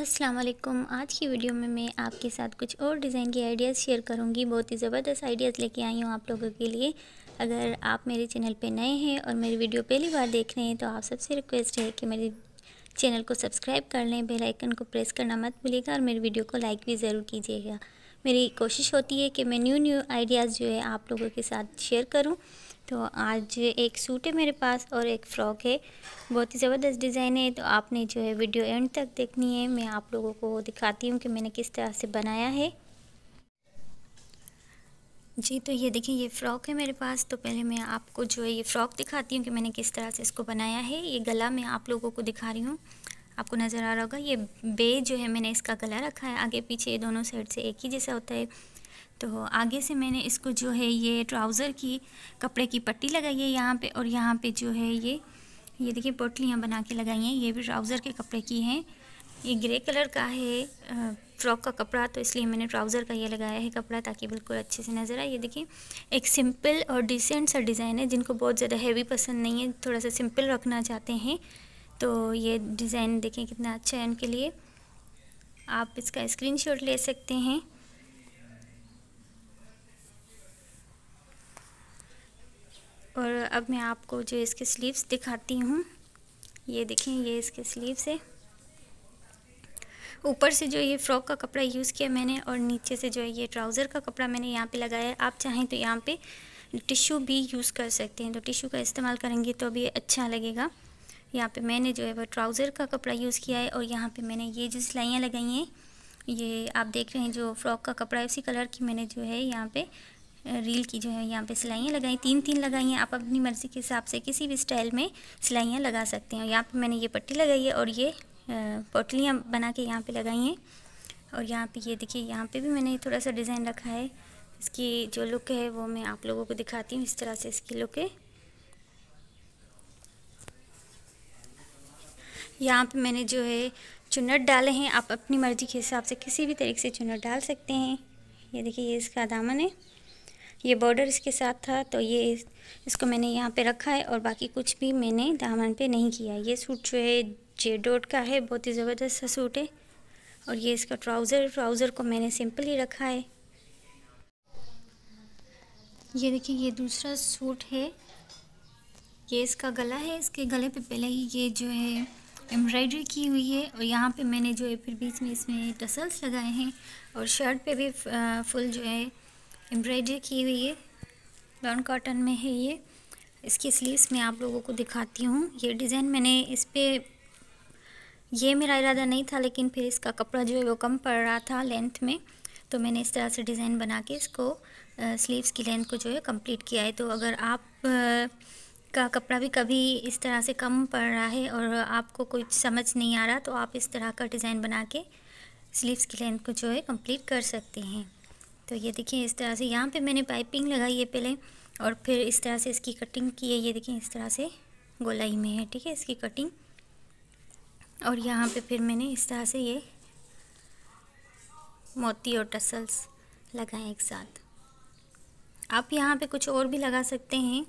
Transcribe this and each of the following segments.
असलम आज की वीडियो में मैं आपके साथ कुछ और डिज़ाइन के आइडियाज़ शेयर करूँगी बहुत ही ज़बरदस्त आइडियाज़ लेके आई हूँ आप लोगों के लिए अगर आप मेरे चैनल पे नए हैं और मेरी वीडियो पहली बार देख रहे हैं तो आप सबसे रिक्वेस्ट है कि मेरे चैनल को सब्सक्राइब कर लें बेल आइकन को प्रेस करना मत भूलिएगा और मेरी वीडियो को लाइक भी ज़रूर कीजिएगा मेरी कोशिश होती है कि मैं न्यू न्यू आइडियाज़ जो है आप लोगों के साथ शेयर करूँ तो आज एक सूट है मेरे पास और एक फ़्रॉक है बहुत ही ज़बरदस्त डिज़ाइन है तो आपने जो है वीडियो एंड तक देखनी है मैं आप लोगों को दिखाती हूँ कि मैंने किस तरह से बनाया है जी तो ये देखिए ये फ़्रॉक है मेरे पास तो पहले मैं आपको जो है ये फ़्रॉक दिखाती हूँ कि मैंने किस तरह से इसको बनाया है ये गला मैं आप लोगों को दिखा रही हूँ आपको नज़र आ रहा होगा ये बे जो है मैंने इसका गला रखा है आगे पीछे दोनों साइड से एक ही जैसा होता है तो आगे से मैंने इसको जो है ये ट्राउज़र की कपड़े की पट्टी लगाई है यहाँ पे और यहाँ पे जो है ये ये देखिए पोटलियाँ बना के लगाई हैं ये भी ट्राउज़र के कपड़े की हैं ये ग्रे कलर का है फ्रॉक का कपड़ा तो इसलिए मैंने ट्राउज़र का ये लगाया है कपड़ा ताकि बिल्कुल अच्छे से नज़र आए ये देखिए एक सिंपल और डिसेंट सा डिज़ाइन है जिनको बहुत ज़्यादा हैवी पसंद नहीं है थोड़ा सा सिंपल रखना चाहते हैं तो ये डिज़ाइन देखें कितना अच्छा है उनके लिए आप इसका स्क्रीनशॉट ले सकते हैं और अब मैं आपको जो इसके स्लीव्स दिखाती हूँ ये देखें ये इसके स्लीव्स है ऊपर से जो ये फ्रॉक का कपड़ा यूज़ किया मैंने और नीचे से जो है ये ट्राउज़र का कपड़ा मैंने यहाँ पे लगाया है आप चाहें तो यहाँ पे टिश्यू भी यूज़ कर सकते हैं तो टिश्यू का इस्तेमाल करेंगे तो अभी अच्छा लगेगा यहाँ पे मैंने जो है वो ट्राउज़र का कपड़ा यूज़ किया है और यहाँ पे मैंने ये जो सिलाइयाँ लगाई हैं ये आप देख रहे हैं जो फ्रॉक का कपड़ा है उसी कलर की मैंने जो है यहाँ पर रील की जो है यहाँ पे सिलाइयाँ लगाई तीन तीन लगाई हैं आप अपनी मर्ज़ी के हिसाब से किसी भी स्टाइल में सिलाइयाँ लगा सकते हैं यहाँ पे मैंने ये पट्टी लगाई है और ये पोटलियाँ बना के यहाँ पे लगाई हैं और यहाँ पे ये देखिए यहाँ पे भी मैंने थोड़ा सा डिज़ाइन रखा है इसकी जो लुक है वो मैं आप लोगों को दिखाती हूँ इस तरह से इसकी लुक है यहाँ पे मैंने जो है चुनट डाले हैं आप अपनी मर्ज़ी के हिसाब से किसी भी तरीके से चुनट डाल सकते हैं ये देखिए ये इसका दामन है ये बॉर्डर इसके साथ था तो ये इसको मैंने यहाँ पे रखा है और बाकी कुछ भी मैंने दामन पे नहीं किया ये सूट जो है जे डोट का है बहुत ही ज़बरदस्त सा सूट है और ये इसका ट्राउज़र ट्राउज़र को मैंने सिंपल ही रखा है ये देखिए ये दूसरा सूट है ये इसका गला है इसके गले पे पहले ही ये जो है एम्ब्रॉयडरी की हुई है और यहाँ पे मैंने जो है फिर बीच में इसमें टसल्स लगाए हैं और शर्ट पे भी फुल जो है एम्ब्रॉयडरी की हुई है ब्राउन कॉटन में है ये इसकी स्लीव्स मैं आप लोगों को दिखाती हूँ ये डिज़ाइन मैंने इस पर ये मेरा इरादा नहीं था लेकिन फिर इसका कपड़ा जो है वो कम पड़ रहा था लेंथ में तो मैंने इस तरह से डिज़ाइन बना के इसको स्लीव्स की लेंथ को जो है कंप्लीट किया है तो अगर आप आ, का कपड़ा भी कभी इस तरह से कम पड़ रहा है और आपको कुछ समझ नहीं आ रहा तो आप इस तरह का डिज़ाइन बना के स्लीव्स की लेंथ को जो है कंप्लीट कर सकते हैं तो ये देखिए इस तरह से यहाँ पे मैंने पाइपिंग लगाई है पहले और फिर इस तरह से इसकी कटिंग की है ये देखिए इस तरह से गोलाई में है ठीक है इसकी कटिंग और यहाँ पे फिर मैंने इस तरह से ये मोती और टसल्स लगाए एक साथ आप यहाँ पे कुछ और भी लगा सकते हैं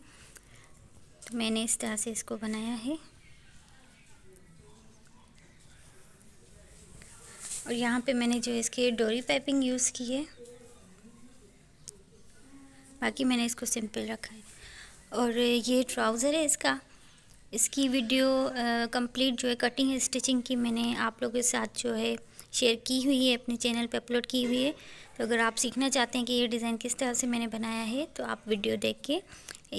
तो मैंने इस तरह से इसको बनाया है और यहाँ पे मैंने जो इसके डोरी पाइपिंग यूज़ की है बाकी मैंने इसको सिंपल रखा है और ये ट्राउज़र है इसका इसकी वीडियो कंप्लीट जो है कटिंग स्टिचिंग की मैंने आप लोगों के साथ जो है शेयर की हुई है अपने चैनल पे अपलोड की हुई है तो अगर आप सीखना चाहते हैं कि ये डिज़ाइन किस तरह से मैंने बनाया है तो आप वीडियो देख के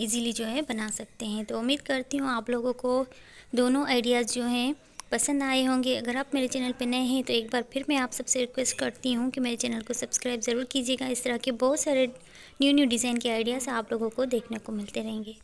ईज़िली जो है बना सकते हैं तो उम्मीद करती हूँ आप लोगों को दोनों आइडियाज़ जो हैं पसंद आए होंगे अगर आप मेरे चैनल पर नए हैं तो एक बार फिर मैं आप सबसे रिक्वेस्ट करती हूँ कि मेरे चैनल को सब्सक्राइब ज़रूर कीजिएगा इस तरह के बहुत सारे न्यू न्यू डिज़ाइन के आइडियाज़ आप लोगों को देखने को मिलते रहेंगे